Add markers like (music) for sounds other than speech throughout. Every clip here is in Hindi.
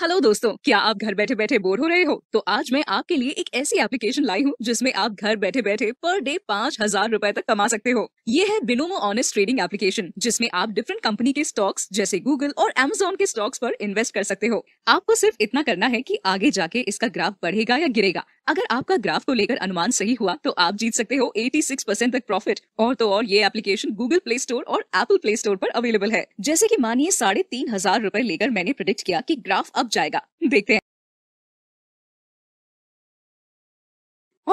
हेलो दोस्तों क्या आप घर बैठे बैठे बोर हो रहे हो तो आज मैं आपके लिए एक ऐसी एप्लीकेशन लाई हूँ जिसमें आप घर बैठे बैठे पर डे पाँच हजार रूपए तक कमा सकते हो ये है बिनोमो ऑनेस्ट ट्रेडिंग एप्लीकेशन जिसमें आप डिफरेंट कंपनी के स्टॉक्स जैसे गूगल और एमेजोन के स्टॉक्स पर इन्वेस्ट कर सकते हो आपको सिर्फ इतना करना है की आगे जाके इसका ग्राफ बढ़ेगा या गिरेगा अगर आपका ग्राफ को लेकर अनुमान सही हुआ तो आप जीत सकते हो 86 परसेंट तक प्रॉफिट और तो और ये एप्लीकेशन गूगल प्ले स्टोर और एप्पल प्ले स्टोर पर अवेलेबल है जैसे कि मानिए साढ़े तीन हजार रूपए लेकर मैंने प्रोडिक्ट किया कि ग्राफ अब जाएगा देखते हैं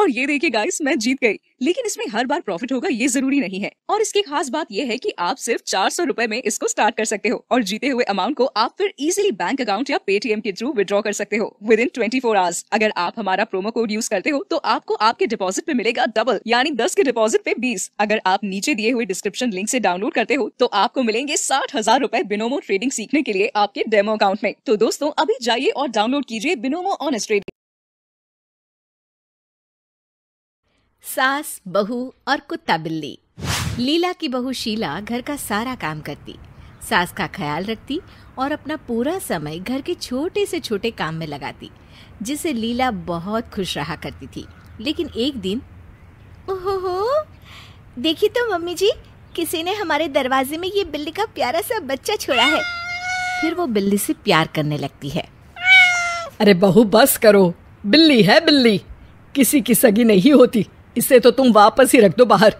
और ये देखिए गाइस मैं जीत गई लेकिन इसमें हर बार प्रॉफिट होगा ये जरूरी नहीं है और इसकी खास बात यह है कि आप सिर्फ चार सौ रूपए में इसको स्टार्ट कर सकते हो और जीते हुए अमाउंट को आप फिर इजीली बैंक अकाउंट या पेटीएम के थ्रू विद्रॉ कर सकते हो within twenty four hours अगर आप हमारा प्रोमो कोड यूज करते हो तो आपको आपके डिपोजिट पे मिलेगा डबल यानी दस के डिपोजिट पे बीस अगर आप नीचे दिए हुए डिस्क्रिप्शन लिंक ऐसी डाउनलोड करते हो तो आपको मिलेंगे साठ हजार रूपए बिनोमो ट्रेडिंग सीखने के लिए आपके डेमो अकाउंट में तो दोस्तों अभी जाइए और डाउनलोड कीजिए बिनोमो ऑन ट्रेडिंग सास बहू और कुत्ता बिल्ली लीला की बहू शीला घर का सारा काम करती सास का ख्याल रखती और अपना पूरा समय घर के छोटे से छोटे काम में लगाती जिसे लीला बहुत खुश रहा करती थी लेकिन एक दिन ओहो देखिए तो मम्मी जी किसी ने हमारे दरवाजे में ये बिल्ली का प्यारा सा बच्चा छोड़ा है फिर वो बिल्ली से प्यार करने लगती है अरे बहू बस करो बिल्ली है बिल्ली किसी की सगी नहीं होती इसे तो तुम वापस ही रख दो बाहर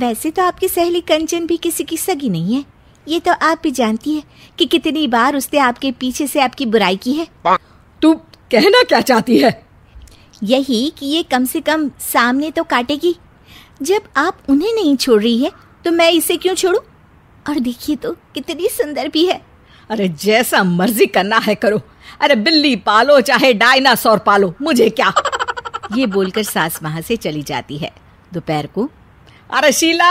वैसे तो आपकी सहेली कंचन भी किसी की सगी नहीं है ये तो आप भी जानती है कि कितनी बार उसने आपके पीछे से आपकी बुराई की है तू कहना क्या चाहती है यही कि ये कम से कम सामने तो काटेगी जब आप उन्हें नहीं छोड़ रही है तो मैं इसे क्यों छोड़ू और देखिए तो कितनी सुंदर भी है अरे जैसा मर्जी करना है करो अरे बिल्ली पालो चाहे डायनासोर पालो मुझे क्या ये बोलकर सास वहां से चली जाती है दोपहर को अरे शीला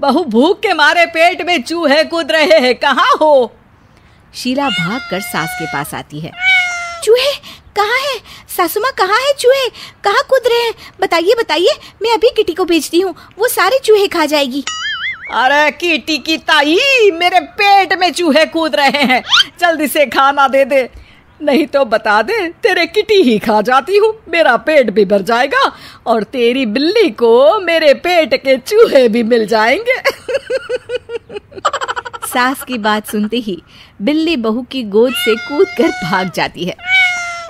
बहु भूख के मारे पेट में चूहे कूद रहे हैं कहाँ हो शीला भाग कर सास के पास आती है चूहे कहाँ है सासुमा कहाँ है चूहे कहाँ कूद रहे हैं बताइए बताइए मैं अभी किटी को भेजती हूँ वो सारे चूहे खा जाएगी अरे कीटी की ताई मेरे पेट में चूहे कूद रहे हैं जल्दी से खाना दे दे नहीं तो बता दे तेरे किटी ही खा जाती हूँ मेरा पेट भी भर जाएगा और तेरी बिल्ली को मेरे पेट के चूहे भी मिल जाएंगे सास की बात सुनते ही बिल्ली बहू की गोद से कूद कर भाग जाती है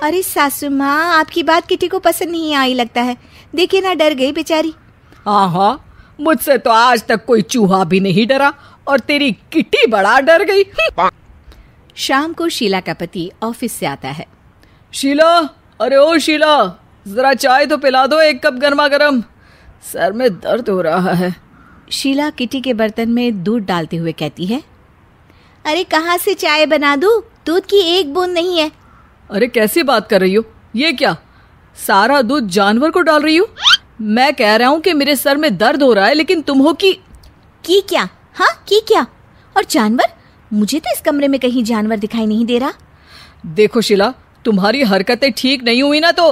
अरे सासू माँ आपकी बात किटी को पसंद नहीं आई लगता है देखिए ना डर गई बेचारी हाँ हाँ मुझसे तो आज तक कोई चूहा भी नहीं डरा और तेरी किटी बड़ा डर गई शाम को शीला का पति ऑफिस से आता है शीला अरे ओ शीला जरा चाय तो पिला दो एक कप गर्मा गर्म सर में दर्द हो रहा है शीला किटी के बर्तन में दूध डालते हुए कहती है अरे कहाँ से चाय बना दू दूध की एक बूंद नहीं है अरे कैसी बात कर रही हो ये क्या सारा दूध जानवर को डाल रही हो मैं कह रहा हूँ कि मेरे सर में दर्द हो रहा है लेकिन तुम हो की, की क्या हाँ की क्या और जानवर मुझे तो इस कमरे में कहीं जानवर दिखाई नहीं दे रहा देखो शिला तुम्हारी हरकतें ठीक नहीं हुई ना तो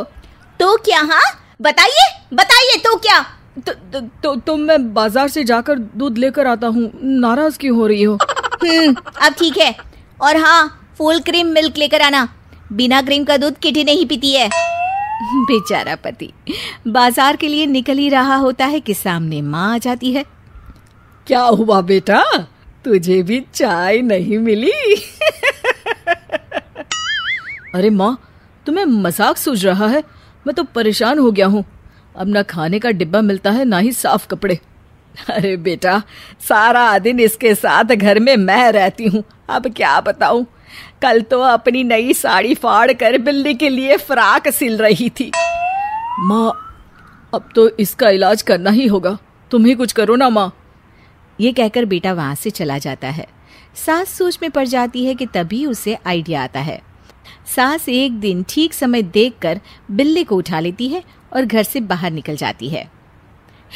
तो क्या हाँ बताइए बताइए तो क्या तो, तो, तो, तो मैं बाजार से जाकर दूध लेकर आता हूँ नाराज क्यों हो रही हो हम्म, अब ठीक है और हाँ फुल क्रीम मिल्क लेकर आना बिना क्रीम का दूध किटी नहीं पीती है बेचारा पति बाजार के लिए निकल ही रहा होता है कि सामने माँ आ जाती है क्या हुआ बेटा तुझे भी चाय नहीं मिली अरे माँ तुम्हें मजाक सूझ रहा है मैं तो परेशान हो गया हूँ अब ना खाने का डिब्बा मिलता है ना ही साफ कपड़े अरे बेटा सारा दिन इसके साथ घर में मैं रहती हूँ अब क्या बताऊँ कल तो अपनी नई साड़ी फाड़ कर बिल्ली के लिए फ्राक सिल रही थी माँ अब तो इसका इलाज करना ही होगा तुम ही कुछ करो ना माँ ये कहकर बेटा वहां से चला जाता है सास सोच में पड़ जाती है कि तभी उसे आइडिया आता है सास एक दिन ठीक समय देखकर बिल्ली को उठा लेती है और घर से बाहर निकल जाती है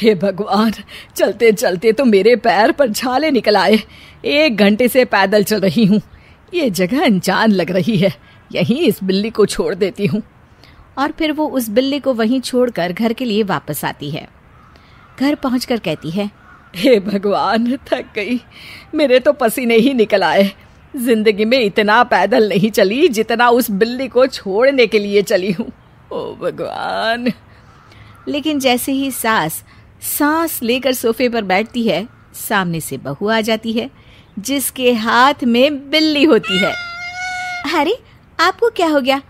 हे भगवान चलते चलते तो मेरे पैर पर छाले निकल आए एक घंटे से पैदल चल रही हूँ ये जगह अनजान लग रही है यहीं इस बिल्ली को छोड़ देती हूँ और फिर वो उस बिल्ली को वहीं छोड़कर घर के लिए वापस आती है घर पहुँच कहती है हे भगवान थक गई मेरे तो पसीने ही निकल आए जिंदगी में इतना पैदल नहीं चली जितना उस बिल्ली को छोड़ने के लिए चली हूँ ओ भगवान लेकिन जैसे ही सास सांस लेकर सोफे पर बैठती है सामने से बहू आ जाती है जिसके हाथ में बिल्ली होती है अरे आपको क्या हो गया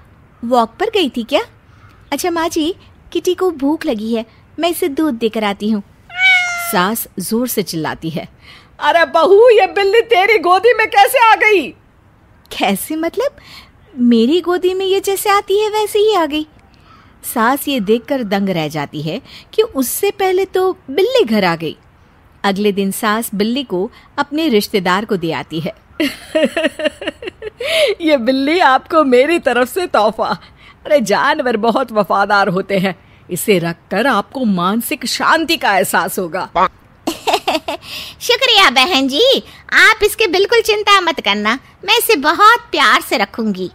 वॉक पर गई थी क्या अच्छा माँ जी किटी को भूख लगी है मैं इसे दूध देकर आती हूँ सास जोर से चिल्लाती है अरे बहू ये बिल्ली तेरी गोदी में कैसे आ गई कैसे मतलब मेरी गोदी में ये जैसे आती है वैसे ही आ गई सास ये देखकर दंग रह जाती है कि उससे पहले तो बिल्ली घर आ गई अगले दिन सास बिल्ली को अपने रिश्तेदार को दे आती है (laughs) ये बिल्ली आपको मेरी तरफ से तोहफा अरे जानवर बहुत वफादार होते हैं इसे रखकर आपको मानसिक शांति का एहसास होगा (laughs) शुक्रिया बहन जी आप इसके बिल्कुल चिंता मत करना मैं इसे बहुत प्यार से रखूंगी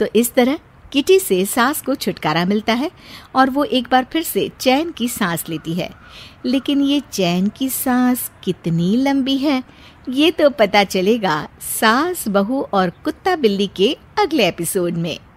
तो इस तरह किटी से सास को छुटकारा मिलता है और वो एक बार फिर से चैन की सांस लेती है लेकिन ये चैन की सांस कितनी लंबी है ये तो पता चलेगा सास बहू और कुत्ता बिल्ली के अगले एपिसोड में